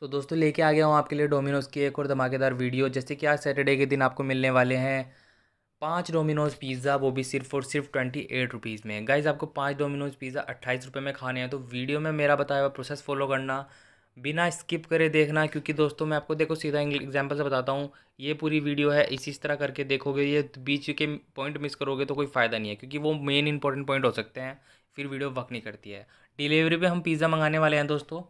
सो so, दोस्तों लेके आ गया हूँ आपके लिए डोमिनोज़ की एक और धमाकेदार वीडियो जैसे कि आज सैटरडे के दिन आपको मिलने वाले हैं पाँच डोमिनोज़ पिज़्ज़ा वो भी सिर्फ और सिर्फ ट्वेंटी एट रुपीज़ में गाइज आपको पाँच डोमिनोज़ पिज़्ज़ा अट्ठाईस रुपये में खाने हैं तो वीडियो में मेरा बताया हुआ प्रोसेस फॉलो करना बिना स्किप करे देखना क्योंकि दोस्तों मैं आपको देखो सीधा एग्जाम्पल से बताता हूँ ये पूरी वीडियो है इसी तरह करके देखोगे ये बीच के पॉइंट मिस करोगे तो कोई फ़ायदा नहीं है क्योंकि वो मेन इंपॉर्टेंट पॉइंट हो सकते हैं फिर वीडियो वक्त नहीं करती है डिलीवरी पर हम पिज़्ज़ा मंगाने वाले हैं दोस्तों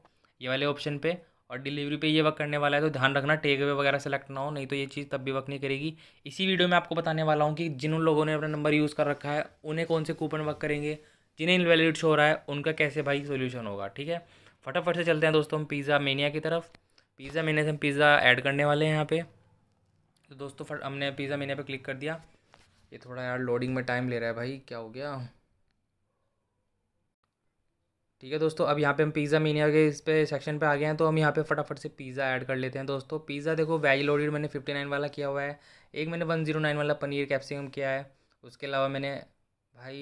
ये वाले ऑप्शन पर और डिलीवरी पे ये वक्त करने वाला है तो ध्यान रखना टेक अवे वगैरह सेलेक्ट ना हो नहीं तो ये चीज़ तब भी वक्त नहीं करेगी इसी वीडियो में आपको बताने वाला हूँ कि जिन उन लोगों ने अपना नंबर यूज़ कर रखा है उन्हें कौन से कूपन वक्त करेंगे जिन्हें इनवैलिड शो हो रहा है उनका कैसे भाई सोल्यूशन होगा ठीक है फटाफट से चलते हैं दोस्तों हम पिज़्ज़ा मेनिया की तरफ पिज़्ज़ा मेनिया से हम पिज़्ज़ा ऐड करने वाले हैं यहाँ पे तो दोस्तों हमने पिज़्ज़ा मेनिया पे क्लिक कर दिया ये थोड़ा यार लोडिंग में टाइम ले रहा है भाई क्या हो गया ठीक है दोस्तों अब यहाँ पे हम पिज़्ज़ा मीनिया के इस पे सेक्शन पे आ गए हैं तो हम यहाँ पे फटाफट से पिज़्ज़ा ऐड कर लेते हैं दोस्तों पिज़्ज़ा देखो वेज लोडेड मैंने फिफ्टी नाइन वाला किया हुआ है एक मैंने वन जीरो नाइन वाला पनीर कैप्सिकम किया है उसके अलावा मैंने भाई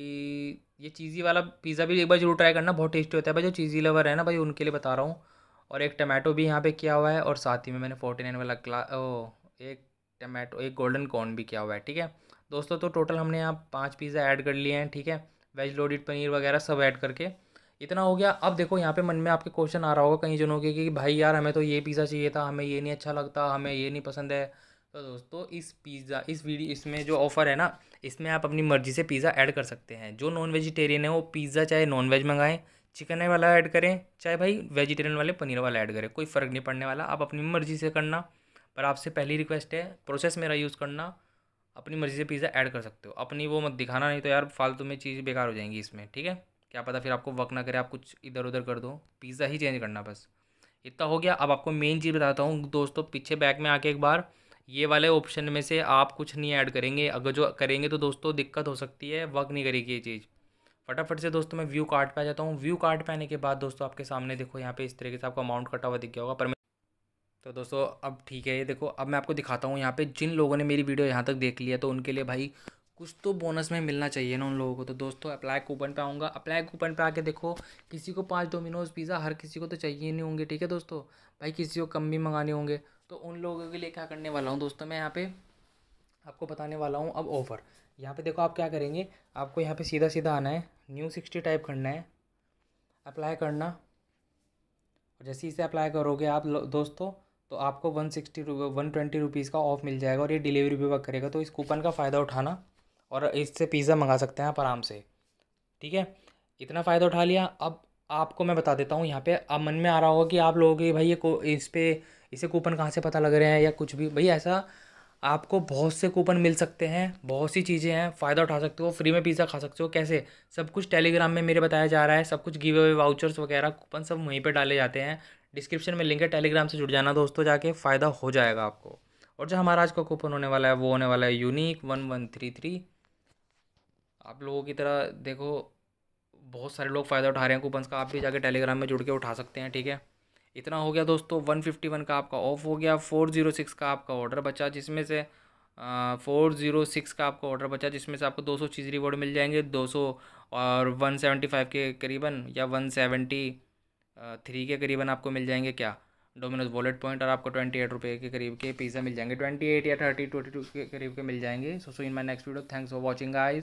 ये चीज़ी वाला पिज़्ज़ा भी एक बार जरूर ट्राई करना बहुत टेस्टी होता है भाई जो चीज़ी लवर है ना भाई उनके लिए बता रहा हूँ और एक टमाटो भी यहाँ पर किया हुआ है और साथ ही में मैंने फोर्टी नाइन वाला क्ला ओ एक टमाटो एक गोल्डन कॉर्न भी किया हुआ है ठीक है दोस्तों तो टोटल हमने यहाँ पाँच पिज़्ज़ा ऐड कर लिए हैं ठीक है वेज लोडेड पनीर वगैरह सब ऐड करके इतना हो गया अब देखो यहाँ पे मन में आपके क्वेश्चन आ रहा होगा कहीं जनों के कि भाई यार हमें तो ये पिज़्ज़ा चाहिए था हमें ये नहीं अच्छा लगता हमें ये नहीं पसंद है तो दोस्तों इस पिज़्ज़ा इस वीडियो इसमें जो ऑफ़र है ना इसमें आप अपनी मर्ज़ी से पिज़्ज़ा ऐड कर सकते हैं जो नॉन वेजिटेरियन है वो पिज़्ज़ा चाहे नॉन वेज मंगाएं चिकन वाला ऐड करें चाहे भाई वेजिटेरियन वाले पनीर वाला ऐड करें कोई फ़र्क नहीं पड़ने वाला आप अपनी मर्ज़ी से करना पर आपसे पहली रिक्वेस्ट है प्रोसेस मेरा यूज़ करना अपनी मर्ज़ी से पिज़्ज़ा ऐड कर सकते हो अपनी वो मत दिखाना नहीं तो यार फालतू में चीज़ बेकार हो जाएंगी इसमें ठीक है क्या पता फिर आपको वर्क ना करे आप कुछ इधर उधर कर दो पिज़्ज़ा ही चेंज करना बस इतना हो गया अब आपको मेन चीज़ बताता हूँ दोस्तों पीछे बैक में आके एक बार ये वाले ऑप्शन में से आप कुछ नहीं ऐड करेंगे अगर जो करेंगे तो दोस्तों दिक्कत हो सकती है वर्क नहीं करेगी ये चीज़ फटाफट से दोस्तों मैं व्यू कार्ड पे आ जाता हूँ व्यू कार्ड पे आने के बाद दोस्तों आपके सामने देखो यहाँ पे इस तरीके से आपको अमाउंट कटा हुआ दिख गया होगा पर मैं तो दोस्तों अब ठीक है ये देखो अब मैं आपको दिखाता हूँ यहाँ पे जिन लोगों ने मेरी वीडियो यहाँ तक देख लिया तो उनके लिए भाई कुछ तो बोनस में मिलना चाहिए ना उन लोगों को तो दोस्तों अप्लाई कूपन पे आऊँगा अप्लाई कूपन पे आके देखो किसी को पांच डोमिनोज पिज़्ज़ा हर किसी को तो चाहिए नहीं होंगे ठीक है दोस्तों भाई किसी को कम भी मंगाने होंगे तो उन लोगों के लिए क्या करने वाला हूँ दोस्तों मैं यहाँ पे आपको बताने वाला हूँ अब ऑफ़र यहाँ पर देखो आप क्या करेंगे आपको यहाँ पर सीधा सीधा आना है न्यू सिक्सटी टाइप करना है अप्लाई करना और जैसे इसे अप्लाई करोगे आप दोस्तों तो आपको one sixty one twenty rupees का ऑफ़ मिल जाएगा और ये डिलीवरी भी वर्क करेगा तो इस कूपन का फ़ायदा उठाना और इससे पिज़्ज़ा मंगा सकते हैं आप आराम से ठीक है इतना फ़ायदा उठा लिया अब आपको मैं बता देता हूँ यहाँ पे अब मन में आ रहा होगा कि आप लोगों के भाई ये को इस पर इसे कूपन कहाँ से पता लग रहे हैं या कुछ भी भाई ऐसा आपको बहुत से कूपन मिल सकते हैं बहुत सी चीज़ें हैं फ़ायदा उठा सकते हो फ्री में पिज़्ज़ा खा सकते हो कैसे सब कुछ टेलीग्राम में मेरे बताया जा रहा है सब कुछ गिव अवे वाउचर्स वगैरह कूपन सब वहीं पर डाले जाते हैं डिस्क्रिप्शन में लिंक है टेलीग्राम से जुड़ जाना दोस्तों जाके फ़ायदा हो जाएगा आपको और जो हमारा आज का कूपन होने वाला है वो होने वाला है unique one one three three आप लोगों की तरह देखो बहुत सारे लोग फ़ायदा उठा रहे हैं कूपन्स का आप भी जाके टेलीग्राम में जुड़ के उठा सकते हैं ठीक है इतना हो गया दोस्तों वन फिफ्टी वन का आपका ऑफ हो गया फोर जीरो सिक्स का आपका ऑर्डर बचा जिसमें से फोर जीरो सिक्स का आपका ऑर्डर बचा जिसमें से आपको दो सौ चीज़ रिवॉर्ड मिल जाएंगे दो सौ और वन सेवेंटी फाइव के करीबन या वन सेवेंटी थ्री के करीबन आपको मिल जाएंगे क्या डोमिनोज वॉलेट पॉइंट और आपको ट्वेंटी एट रुपये के करीब के पिज़्ज़ा मिल जाएंगे ट्वेंटी एट या थर्टी ट्वेंटी टू के करीब के मिल जाएंगे so so in my next video thanks for watching I